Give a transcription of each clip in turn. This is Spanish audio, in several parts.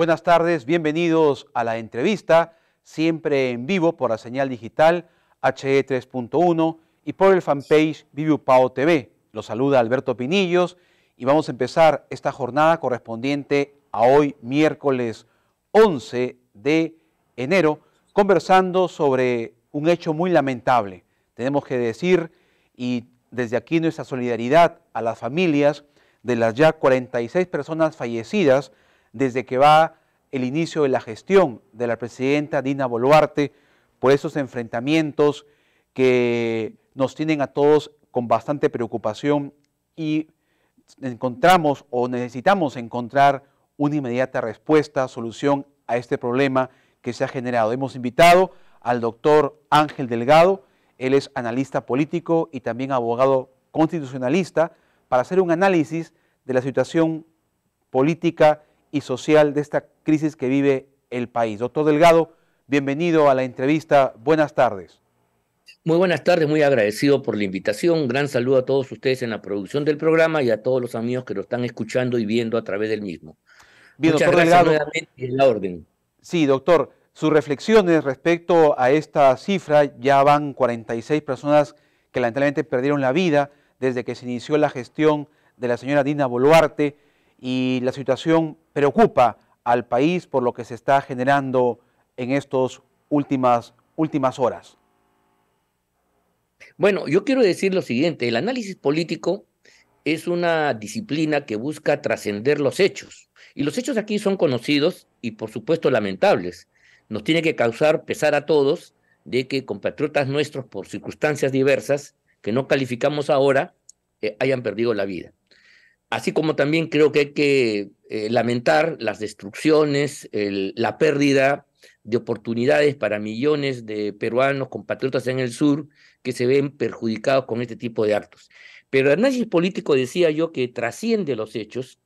Buenas tardes, bienvenidos a la entrevista, siempre en vivo por la señal digital HE3.1 y por el fanpage Viviupao TV. Los saluda Alberto Pinillos y vamos a empezar esta jornada correspondiente a hoy, miércoles 11 de enero, conversando sobre un hecho muy lamentable. Tenemos que decir, y desde aquí nuestra solidaridad a las familias de las ya 46 personas fallecidas desde que va el inicio de la gestión de la presidenta Dina Boluarte por esos enfrentamientos que nos tienen a todos con bastante preocupación y encontramos o necesitamos encontrar una inmediata respuesta, solución a este problema que se ha generado. Hemos invitado al doctor Ángel Delgado, él es analista político y también abogado constitucionalista, para hacer un análisis de la situación política y social de esta crisis que vive el país. Doctor Delgado, bienvenido a la entrevista. Buenas tardes. Muy buenas tardes, muy agradecido por la invitación. gran saludo a todos ustedes en la producción del programa y a todos los amigos que lo están escuchando y viendo a través del mismo. Bien, doctor Delgado. En la orden. Sí, doctor, sus reflexiones respecto a esta cifra, ya van 46 personas que lamentablemente perdieron la vida desde que se inició la gestión de la señora Dina Boluarte y la situación preocupa al país por lo que se está generando en estas últimas, últimas horas. Bueno, yo quiero decir lo siguiente, el análisis político es una disciplina que busca trascender los hechos. Y los hechos aquí son conocidos y por supuesto lamentables. Nos tiene que causar pesar a todos de que compatriotas nuestros por circunstancias diversas que no calificamos ahora eh, hayan perdido la vida así como también creo que hay que eh, lamentar las destrucciones, la pérdida de oportunidades para millones de peruanos, compatriotas en el sur, que se ven perjudicados con este tipo de actos. Pero el análisis político decía yo que trasciende los hechos,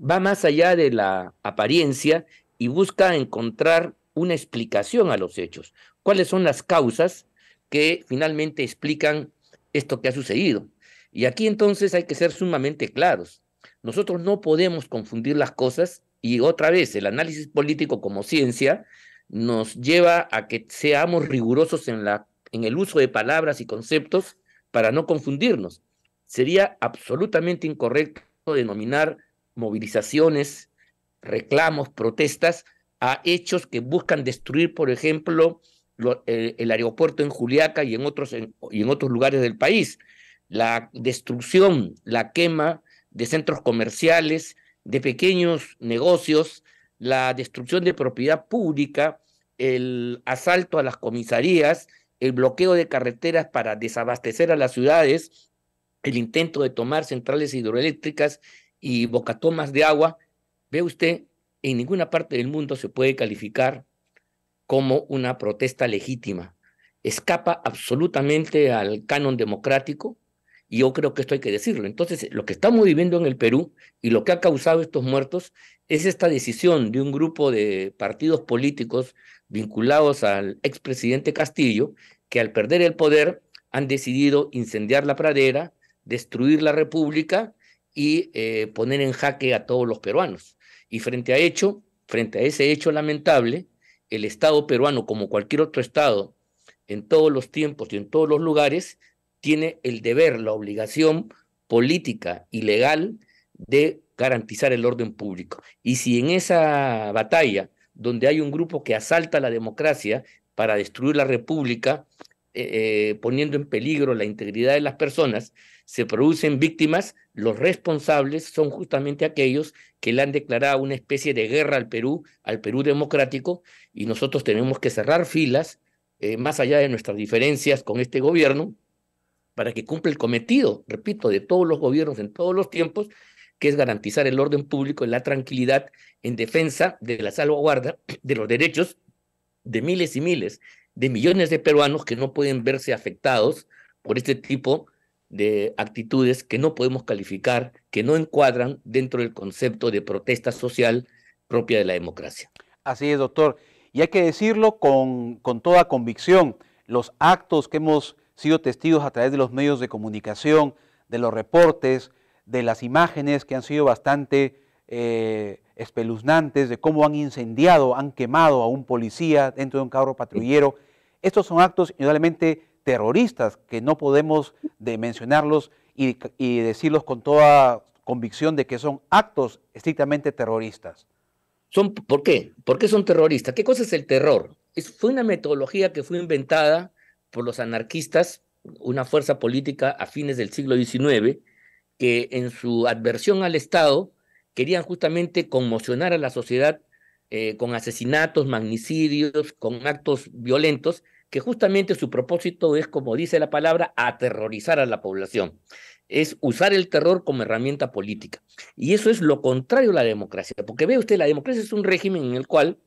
va más allá de la apariencia y busca encontrar una explicación a los hechos. ¿Cuáles son las causas que finalmente explican esto que ha sucedido? Y aquí entonces hay que ser sumamente claros. Nosotros no podemos confundir las cosas y otra vez el análisis político como ciencia nos lleva a que seamos rigurosos en, la, en el uso de palabras y conceptos para no confundirnos. Sería absolutamente incorrecto denominar movilizaciones, reclamos, protestas a hechos que buscan destruir, por ejemplo, eh, el, aeropuerto en Juliaca y en, otros, y en otros lugares del país. La destrucción, la quema de centros comerciales, de pequeños negocios, la destrucción de propiedad pública, el asalto a las comisarías, el bloqueo de carreteras para desabastecer a las ciudades, el intento de tomar centrales hidroeléctricas y bocatomas de agua, ve usted, en ninguna parte del mundo se puede calificar como una protesta legítima. Escapa absolutamente al canon democrático, y yo creo que esto hay que decirlo. Entonces, lo que estamos viviendo en el Perú y lo que ha causado estos muertos es esta decisión de un grupo de partidos políticos vinculados al expresidente Castillo, que al perder el poder han decidido incendiar la pradera, destruir la república y eh, poner en jaque a todos los peruanos. Y frente a, hecho, frente a ese hecho lamentable, el Estado peruano, como cualquier otro Estado, en todos los tiempos y en todos los lugares, tiene el deber, la obligación política y legal de garantizar el orden público. Y si en esa batalla, donde hay un grupo que asalta la democracia para destruir la república, eh, eh, poniendo en peligro la integridad de las personas, se producen víctimas, los responsables son justamente aquellos que le han declarado una especie de guerra al Perú, al Perú democrático, y nosotros tenemos que cerrar filas, eh, más allá de nuestras diferencias con este gobierno, para que cumpla el cometido, repito, de todos los gobiernos en todos los tiempos, que es garantizar el orden público y la tranquilidad en defensa de la salvaguarda de los derechos de miles y miles, de millones de peruanos que no pueden verse afectados por este tipo de actitudes que no podemos calificar, que no encuadran dentro del concepto de protesta social propia de la democracia. Así es, doctor. Y hay que decirlo con, con toda convicción, los actos que hemos sido testigos a través de los medios de comunicación, de los reportes, de las imágenes que han sido bastante eh, espeluznantes, de cómo han incendiado, han quemado a un policía dentro de un carro patrullero. Estos son actos indudablemente terroristas que no podemos de mencionarlos y, decirlos con toda convicción de que son actos estrictamente terroristas. ¿Son, ¿Por qué? ¿Por qué son terroristas? ¿Qué cosa es el terror? Es, fue una metodología que fue inventada por los anarquistas, una fuerza política a fines del siglo XIX, que en su adversión al Estado querían justamente conmocionar a la sociedad eh, con asesinatos, magnicidios, con actos violentos, que justamente su propósito es, como dice la palabra, aterrorizar a la población. Es usar el terror como herramienta política. Y eso es lo contrario a la democracia, porque ve usted, la democracia es un régimen en el cual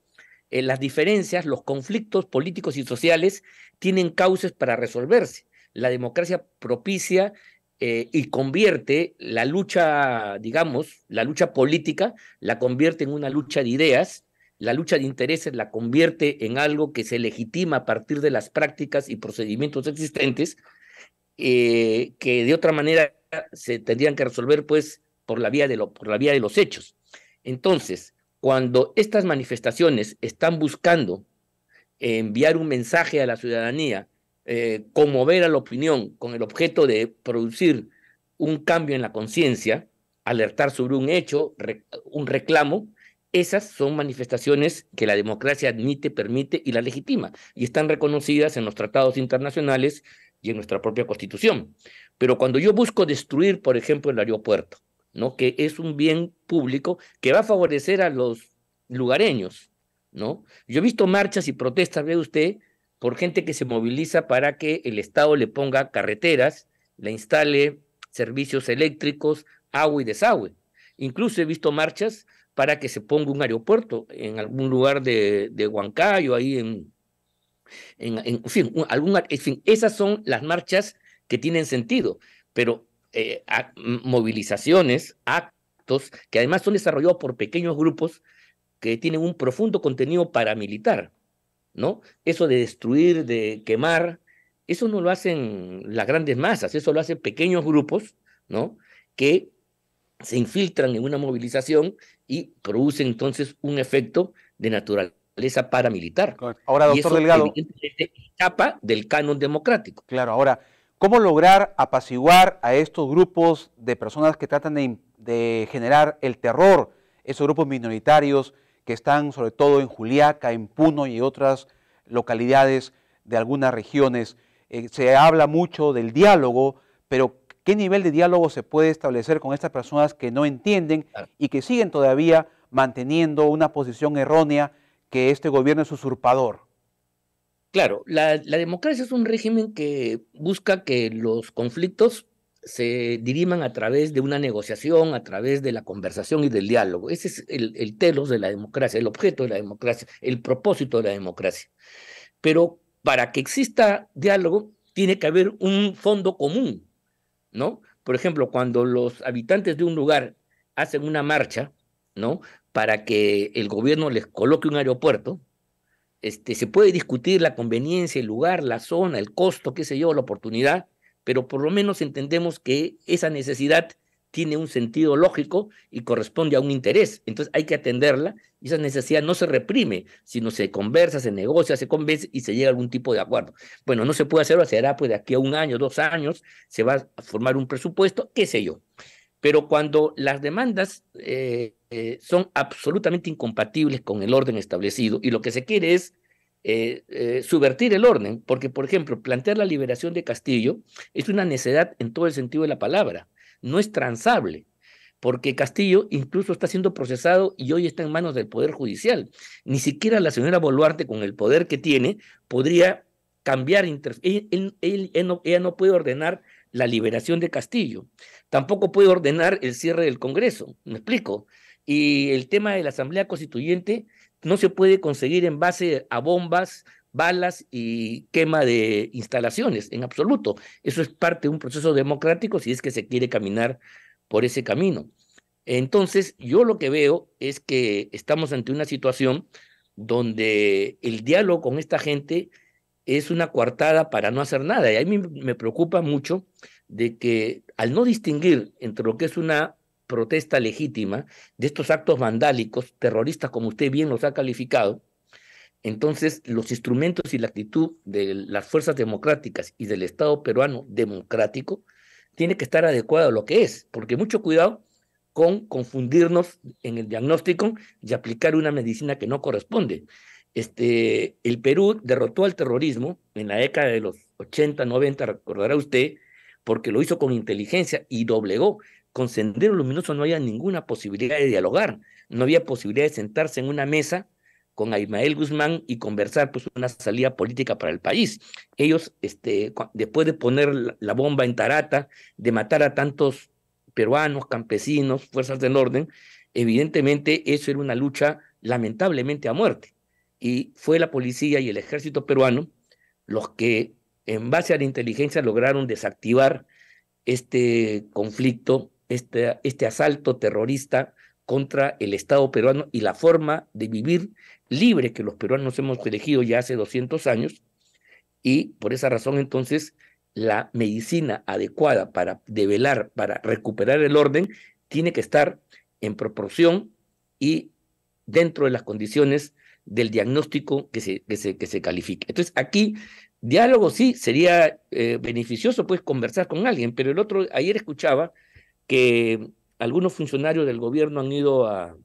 eh, las diferencias, los conflictos políticos y sociales tienen cauces para resolverse. La democracia propicia eh, y convierte la lucha, digamos, la lucha política, la convierte en una lucha de ideas, la lucha de intereses la convierte en algo que se legitima a partir de las prácticas y procedimientos existentes, eh, que de otra manera se tendrían que resolver pues por la vía de, por la vía de los hechos. Entonces, cuando estas manifestaciones están buscando enviar un mensaje a la ciudadanía, eh, conmover a la opinión con el objeto de producir un cambio en la conciencia, alertar sobre un hecho, un reclamo, esas son manifestaciones que la democracia admite, permite y la legitima, y están reconocidas en los tratados internacionales y en nuestra propia constitución. Pero cuando yo busco destruir, por ejemplo, el aeropuerto, ¿no? Que es un bien público que va a favorecer a los lugareños, ¿no? Yo he visto marchas y protestas, ve usted, por gente que se moviliza para que el Estado le ponga carreteras, le instale servicios eléctricos, agua y desagüe. Incluso he visto marchas para que se ponga un aeropuerto en algún lugar de, Huancayo, ahí en, en, fin, en fin, esas son las marchas que tienen sentido, pero eh, movilizaciones, actos, que además son desarrollados por pequeños grupos que tienen un profundo contenido paramilitar, ¿no? Eso de destruir, de quemar, eso no lo hacen las grandes masas, eso lo hacen pequeños grupos, ¿no? Que se infiltran en una movilización y producen entonces un efecto de naturaleza paramilitar. Ahora, doctor y eso, Delgado. del canon democrático. Claro, ahora, ¿Cómo lograr apaciguar a estos grupos de personas que tratan de, generar el terror, esos grupos minoritarios que están sobre todo en Juliaca, en Puno y otras localidades de algunas regiones? Eh, se habla mucho del diálogo, pero ¿qué nivel de diálogo se puede establecer con estas personas que no entienden y que siguen todavía manteniendo una posición errónea que este gobierno es usurpador? Claro, la, democracia es un régimen que busca que los conflictos se diriman a través de una negociación, a través de la conversación y del diálogo. Ese es el, el telos de la democracia, el objeto de la democracia, el propósito de la democracia. Pero para que exista diálogo, tiene que haber un fondo común, ¿no? Por ejemplo, cuando los habitantes de un lugar hacen una marcha, ¿no? Para que el gobierno les coloque un aeropuerto, este, se puede discutir la conveniencia, el lugar, la zona, el costo, qué sé yo, la oportunidad, pero por lo menos entendemos que esa necesidad tiene un sentido lógico y corresponde a un interés. Entonces hay que atenderla y esa necesidad no se reprime, sino se conversa, se negocia, se convence y se llega a algún tipo de acuerdo. Bueno, no se puede hacerlo, se hará pues de aquí a un año, dos años, se va a formar un presupuesto, qué sé yo. Pero cuando las demandas eh, eh, son absolutamente incompatibles con el orden establecido y lo que se quiere es eh, eh, subvertir el orden, porque, por ejemplo, plantear la liberación de Castillo es una necedad en todo el sentido de la palabra, no es transable, porque Castillo incluso está siendo procesado y hoy está en manos del Poder Judicial. Ni siquiera la señora Boluarte, con el poder que tiene, podría cambiar, e, ella no puede ordenar la liberación de Castillo, tampoco puede ordenar el cierre del Congreso, me explico, y el tema de la Asamblea Constituyente no se puede conseguir en base a bombas, balas y quema de instalaciones, en absoluto. Eso es parte de un proceso democrático si es que se quiere caminar por ese camino. Entonces, yo lo que veo es que estamos ante una situación donde el diálogo con esta gente es una coartada para no hacer nada. Y a mí me preocupa mucho de que al no distinguir entre lo que es una protesta legítima, de estos actos vandálicos, terroristas como usted bien los ha calificado, entonces los instrumentos y la actitud de las fuerzas democráticas y del Estado peruano democrático tiene que estar adecuado a lo que es, porque mucho cuidado con confundirnos en el diagnóstico y aplicar una medicina que no corresponde. Este, el Perú derrotó al terrorismo en la década de los 80, 90, recordará usted, porque lo hizo con inteligencia y doblegó con Sendero Luminoso no había ninguna posibilidad de dialogar, no había posibilidad de sentarse en una mesa con Ismael Guzmán y conversar pues una salida política para el país. Ellos, este, después de poner la bomba en Tarata, de matar a tantos peruanos, campesinos, fuerzas del orden, evidentemente eso era una lucha lamentablemente a muerte. Y fue la policía y el ejército peruano los que en base a la inteligencia lograron desactivar este conflicto este, este, asalto terrorista contra el Estado peruano y la forma de vivir libre que los peruanos hemos elegido ya hace 200 años. Y por esa razón entonces la medicina adecuada para develar, para recuperar el orden, tiene que estar en proporción y dentro de las condiciones del diagnóstico que se, se, que se califique. Entonces aquí diálogo sí sería eh, beneficioso pues conversar con alguien, pero el otro ayer escuchaba que algunos funcionarios del gobierno han ido a,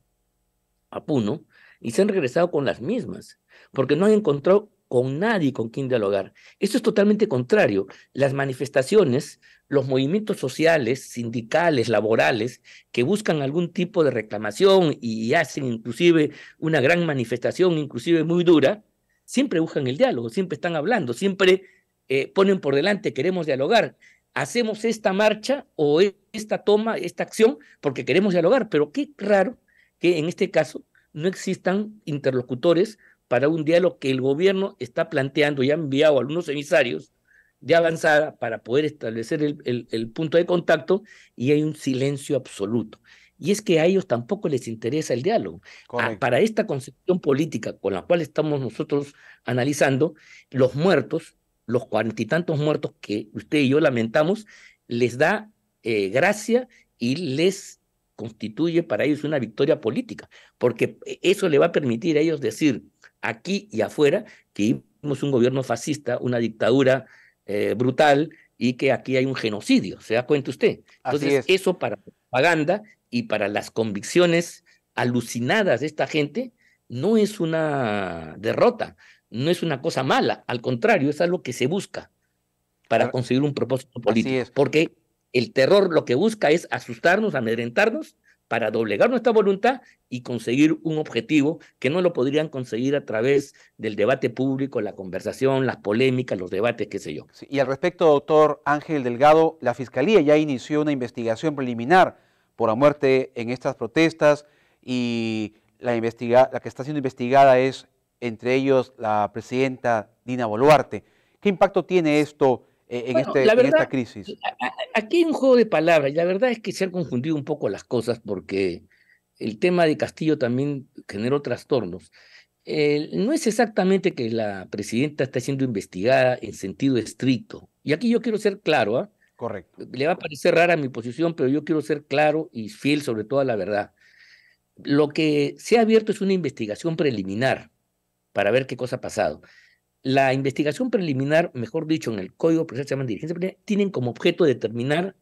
Puno y se han regresado con las mismas, porque no han encontrado con nadie con quien dialogar. Esto es totalmente contrario. Las manifestaciones, los movimientos sociales, sindicales, laborales, que buscan algún tipo de reclamación y hacen inclusive una gran manifestación, inclusive muy dura, siempre buscan el diálogo, siempre están hablando, siempre eh, ponen por delante, queremos dialogar. ¿Hacemos esta marcha o esta toma, esta acción, porque queremos dialogar, pero qué raro que en este caso no existan interlocutores para un diálogo que el gobierno está planteando y ha enviado algunos emisarios de avanzada para poder establecer el, punto de contacto y hay un silencio absoluto. Y es que a ellos tampoco les interesa el diálogo. Ah, para esta concepción política con la cual estamos nosotros analizando, los muertos, los cuarenta muertos que usted y yo lamentamos, les da eh, gracia y les constituye para ellos una victoria política, porque e, eso le va a permitir a ellos decir aquí y afuera que hicimos un gobierno fascista, una dictadura eh, brutal y que aquí hay un genocidio, ¿se da cuenta usted? Entonces, eso para propaganda y para las convicciones alucinadas de esta gente no es una derrota, no es una cosa mala, al contrario, es algo que se busca para conseguir un propósito político, porque el terror lo que busca es asustarnos, amedrentarnos, para doblegar nuestra voluntad y conseguir un objetivo que no lo podrían conseguir a través del debate público, la conversación, las polémicas, los debates, qué sé yo. y al respecto, doctor Ángel Delgado, la Fiscalía ya inició una investigación preliminar por la muerte en estas protestas y la que está siendo investigada es, entre ellos, la presidenta Dina Boluarte. ¿Qué impacto tiene esto e-, este, en, esta crisis? Aquí hay un juego de palabras. La verdad es que se han confundido un poco las cosas porque el tema de Castillo también generó trastornos. no es exactamente que la presidenta está siendo investigada en sentido estricto. Y aquí yo quiero ser claro, ¿ah? Correcto. Le va a parecer rara mi posición, pero yo quiero ser claro y fiel sobre toda la verdad. Lo que se ha abierto es una investigación preliminar para ver qué cosa ha pasado. La investigación preliminar, mejor dicho, en el Código Procesal se llama diligencia preliminar, tienen como objeto determinar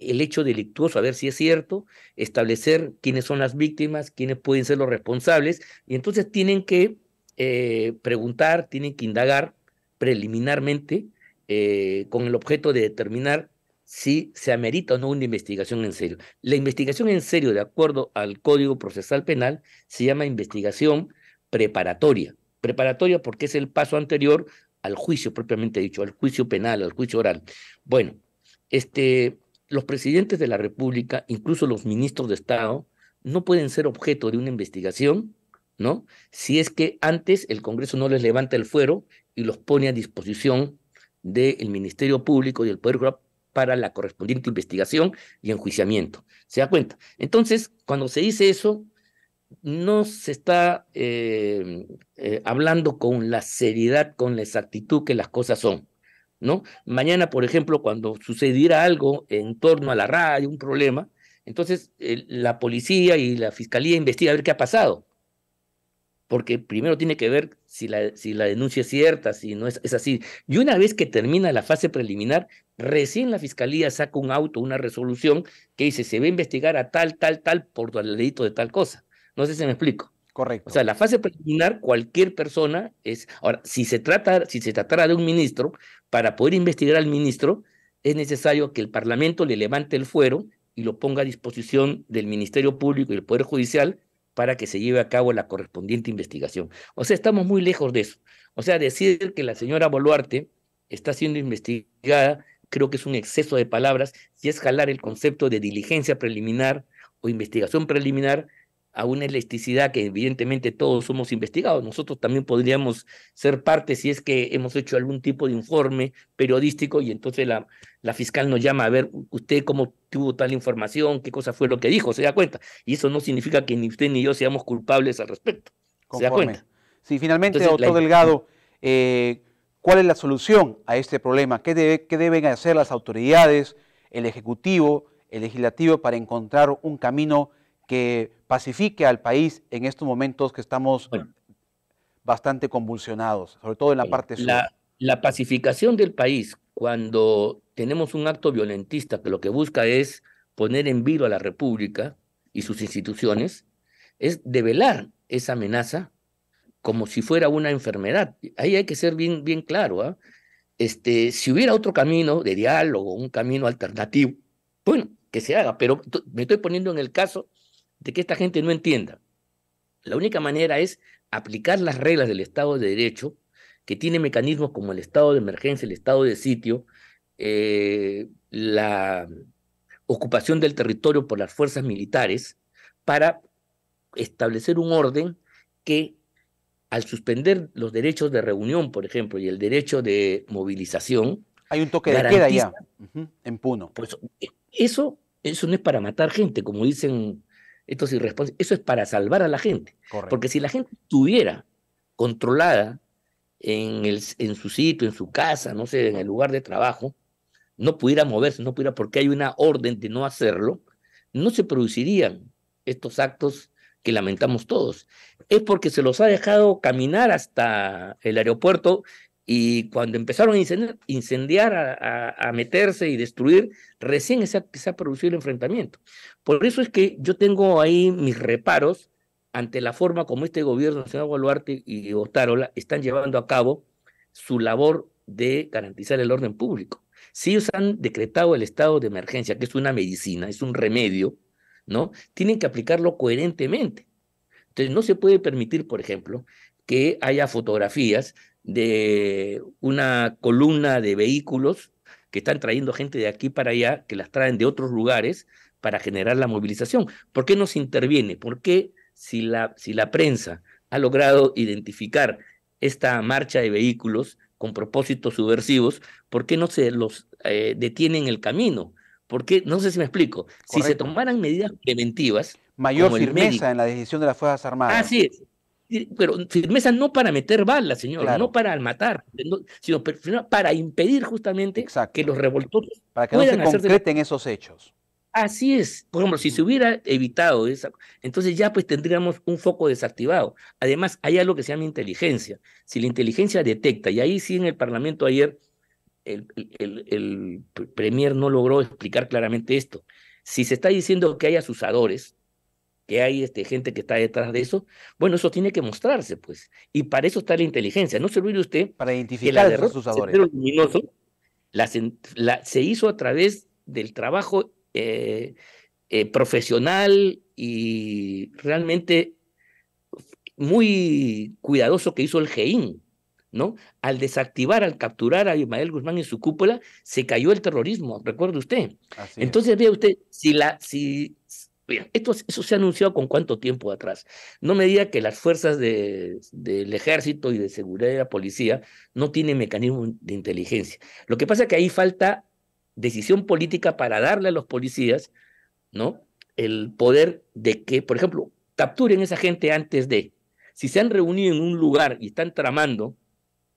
el hecho delictuoso, a ver si es cierto, establecer quiénes son las víctimas, quiénes pueden ser los responsables, y entonces tienen que eh, preguntar, tienen que indagar preliminarmente eh, con el objeto de determinar si se amerita o no una investigación en serio. La investigación en serio, de acuerdo al Código Procesal Penal, se llama investigación preparatoria. Preparatoria porque es el paso anterior al juicio propiamente dicho, al juicio penal, al juicio oral. Bueno, este, los presidentes de la República, incluso los ministros de Estado, no pueden ser objeto de una investigación, ¿no? Si es que antes el Congreso no les levanta el fuero y los pone a disposición del Ministerio Público y del Poder para la correspondiente investigación y enjuiciamiento. ¿Se da cuenta? Entonces, cuando se dice eso, no se está eh, eh, hablando con la seriedad, con la exactitud que las cosas son. ¿no? Mañana, por ejemplo, cuando sucediera algo en torno a la radio, un problema, entonces la policía y la fiscalía investigan a ver qué ha pasado. Porque primero tiene que ver si la, si la denuncia es cierta, si no es, es así. Y una vez que termina la fase preliminar, recién la fiscalía saca un auto, una resolución que dice se va a investigar a tal, tal, tal por el delito de tal cosa. No sé si me explico. Correcto. O sea, la fase preliminar, cualquier persona es. Ahora, si se, trata, si se tratara de un ministro, para poder investigar al ministro, es necesario que el Parlamento le levante el fuero y lo ponga a disposición del Ministerio Público y el Poder Judicial para que se lleve a cabo la correspondiente investigación. O sea, estamos muy lejos de eso. O sea, decir que la señora Boluarte está siendo investigada, creo que es un exceso de palabras Si es jalar el concepto de diligencia preliminar o investigación preliminar a una elasticidad que evidentemente todos somos investigados. Nosotros también podríamos ser parte si es que hemos hecho algún tipo de informe periodístico y entonces la, la fiscal nos llama a ver usted cómo tuvo tal información, qué cosa fue lo que dijo, se da cuenta. Y eso no significa que ni usted ni yo seamos culpables al respecto. Se da cuenta. Sí, finalmente, doctor Delgado, eh, ¿cuál es la solución a este problema? ¿Qué, debe, ¿Qué deben hacer las autoridades, el Ejecutivo, el Legislativo para encontrar un camino que pacifique al país en estos momentos que estamos bastante convulsionados, sobre todo en la parte sur. La, pacificación del país, cuando tenemos un acto violentista que lo que busca es poner en vilo a la República y sus instituciones, es develar esa amenaza como si fuera una enfermedad. Ahí hay que ser bien, bien claro. ¿ah? Este, si hubiera otro camino de diálogo, un camino alternativo, bueno, que se haga, pero me estoy poniendo en el caso que esta gente no entienda. La única manera es aplicar las reglas del Estado de Derecho, que tiene mecanismos como el estado de emergencia, el estado de sitio, eh, la ocupación del territorio por las fuerzas militares, para establecer un orden que al suspender los derechos de reunión, por ejemplo, y el derecho de movilización... Hay un toque de queda ya, en Puno. eso, eso no es para matar gente, como dicen estos eso es para salvar a la gente. Porque si la gente estuviera controlada en, en su sitio, en su casa, no sé, en el lugar de trabajo, no pudiera moverse, no pudiera, porque hay una orden de no hacerlo, no se producirían estos actos que lamentamos todos. Es porque se los ha dejado caminar hasta el aeropuerto y cuando empezaron a incendiar, a, meterse y destruir, recién se ha, producido el enfrentamiento. Por eso es que yo tengo ahí mis reparos ante la forma como este gobierno, el señor y Otárola, están llevando a cabo su labor de garantizar el orden público. Si ellos han decretado el estado de emergencia, que es una medicina, es un remedio, ¿no? Tienen que aplicarlo coherentemente. Entonces, no se puede permitir, por ejemplo, que haya fotografías de una columna de vehículos que están trayendo gente de aquí para allá, que las traen de otros lugares para generar la movilización. ¿Por qué no se interviene? ¿Por qué si la, si la prensa ha logrado identificar esta marcha de vehículos con propósitos subversivos, ¿por qué no se los eh, detiene en el camino? ¿por qué no sé si me explico, si se tomaran medidas preventivas... Mayor firmeza en la decisión de las Fuerzas Armadas. Así es, pero firmeza no para meter balas, señor, no para matar, sino para impedir justamente que los revoltosos para que no se concreten esos hechos. Así es. Por ejemplo, si se hubiera evitado esa, entonces ya pues tendríamos un foco desactivado. Además, hay algo que se llama inteligencia. Si la inteligencia detecta, y ahí sí en el Parlamento ayer el, el, el Premier no logró explicar claramente esto. Si se está diciendo que hay asusadores, que hay este, gente que está detrás de eso, bueno, eso tiene que mostrarse, pues. Y para eso está la inteligencia. No se olvide usted para identificar a la derrota se hizo a través del trabajo eh, eh, profesional y realmente muy cuidadoso que hizo el GEIN, ¿no? Al desactivar, al capturar a Ismael Guzmán en su cúpula, se cayó el terrorismo, recuerde usted. Entonces, vea usted, si, la, si esto, eso se ha anunciado con cuánto tiempo atrás. No me diga que las fuerzas del ejército y de seguridad de la policía no tienen mecanismos de inteligencia. Lo que pasa es que ahí falta decisión política para darle a los policías, ¿no? El poder de que, por ejemplo, capturen a esa gente antes de. Si se han reunido en un lugar y están tramando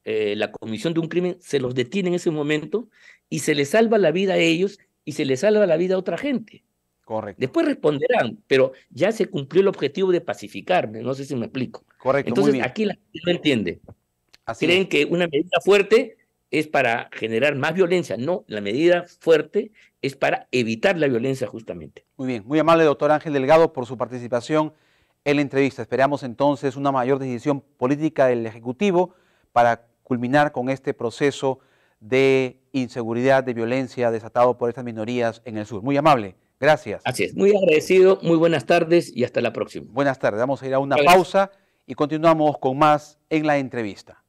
eh, la comisión de un crimen, se los detiene en ese momento y se les salva la vida a ellos y se les salva la vida a otra gente. Correcto. Después responderán, pero ya se cumplió el objetivo de pacificarme, no sé si me explico. Correcto. Entonces aquí la gente no entiende. Creen que una medida fuerte es para generar más violencia. No, la medida fuerte es para evitar la violencia justamente. Muy bien, muy amable doctor Ángel Delgado por su participación en la entrevista. Esperamos entonces una mayor decisión política del Ejecutivo para culminar con este proceso de inseguridad, de violencia desatado por estas minorías en el sur. Muy amable. Gracias. Así es. Muy agradecido, muy buenas tardes y hasta la próxima. Buenas tardes. Vamos a ir a una pausa y continuamos con más en la entrevista.